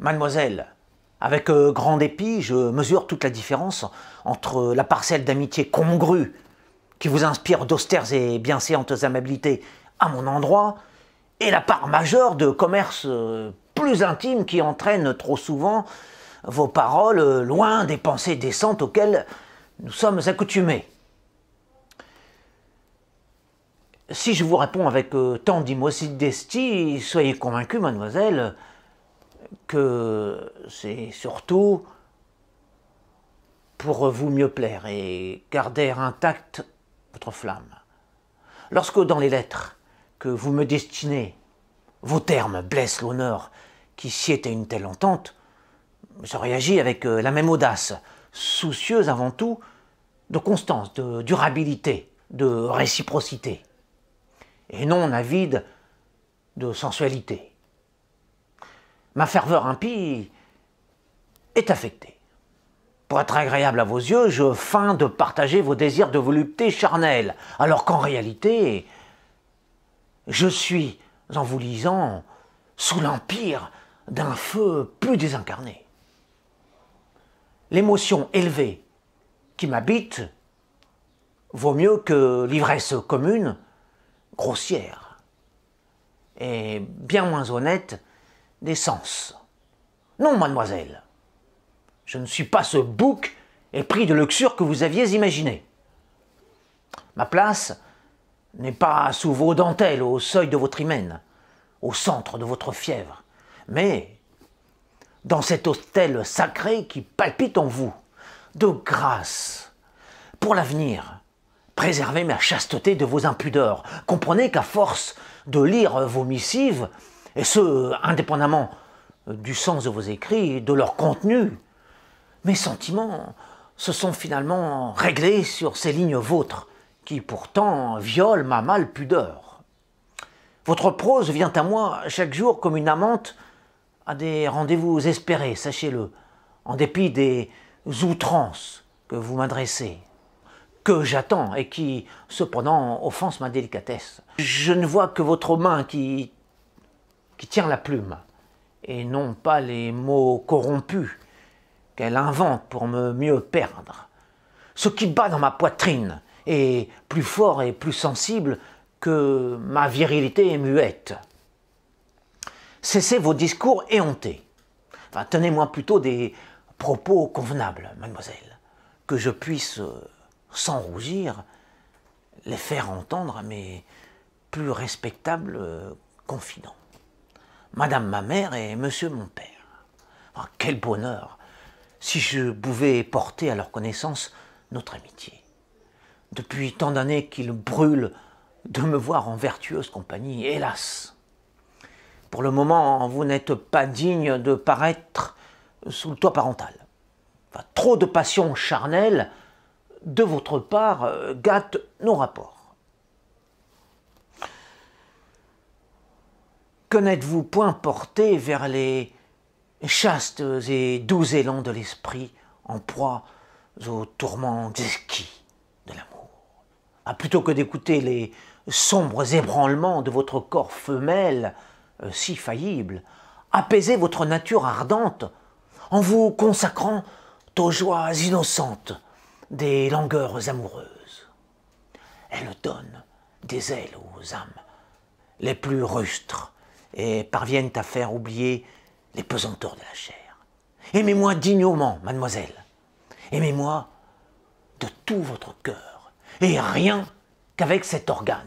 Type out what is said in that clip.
Mademoiselle, avec euh, grand dépit, je mesure toute la différence entre la parcelle d'amitié congrue, qui vous inspire d'austères et bienséantes amabilités à mon endroit, et la part majeure de commerce euh, plus intime qui entraîne trop souvent vos paroles euh, loin des pensées décentes auxquelles nous sommes accoutumés. Si je vous réponds avec tant d'immocidestie, soyez convaincue, mademoiselle, que c'est surtout pour vous mieux plaire et garder intacte votre flamme. Lorsque dans les lettres que vous me destinez, vos termes blessent l'honneur qui sied à une telle entente, je réagis avec euh, la même audace, soucieuse avant tout de constance, de durabilité, de réciprocité, et non avide de sensualité ma ferveur impie est affectée. Pour être agréable à vos yeux, je feins de partager vos désirs de volupté charnelle, alors qu'en réalité, je suis, en vous lisant, sous l'empire d'un feu plus désincarné. L'émotion élevée qui m'habite vaut mieux que l'ivresse commune, grossière, et bien moins honnête des sens. Non, mademoiselle, je ne suis pas ce bouc épris de luxure que vous aviez imaginé. Ma place n'est pas sous vos dentelles, au seuil de votre hymen, au centre de votre fièvre, mais dans cet hôtel sacré qui palpite en vous. De grâce, pour l'avenir, préservez ma chasteté de vos impudeurs. Comprenez qu'à force de lire vos missives, et ce, indépendamment euh, du sens de vos écrits de leur contenu. Mes sentiments se sont finalement réglés sur ces lignes vôtres, qui pourtant violent ma mâle pudeur. Votre prose vient à moi chaque jour comme une amante à des rendez-vous espérés, sachez-le, en dépit des outrances que vous m'adressez, que j'attends et qui, cependant, offensent ma délicatesse. Je ne vois que votre main qui qui tient la plume, et non pas les mots corrompus qu'elle invente pour me mieux perdre. Ce qui bat dans ma poitrine est plus fort et plus sensible que ma virilité est muette. Cessez vos discours éhontés. tenez-moi plutôt des propos convenables, mademoiselle, que je puisse, euh, sans rougir, les faire entendre à mes plus respectables euh, confidents. Madame ma mère et Monsieur mon père. Ah, quel bonheur si je pouvais porter à leur connaissance notre amitié. Depuis tant d'années qu'ils brûlent de me voir en vertueuse compagnie, hélas. Pour le moment, vous n'êtes pas digne de paraître sous le toit parental. trop de passion charnelle de votre part euh, gâte nos rapports. que n'êtes-vous point porté vers les chastes et doux élans de l'esprit en proie aux tourments exquis de l'amour à ah, Plutôt que d'écouter les sombres ébranlements de votre corps femelle euh, si faillible, apaisez votre nature ardente en vous consacrant aux joies innocentes des langueurs amoureuses. Elle donne des ailes aux âmes les plus rustres et parviennent à faire oublier les pesanteurs de la chair. Aimez-moi dignement, mademoiselle. Aimez-moi de tout votre cœur, et rien qu'avec cet organe.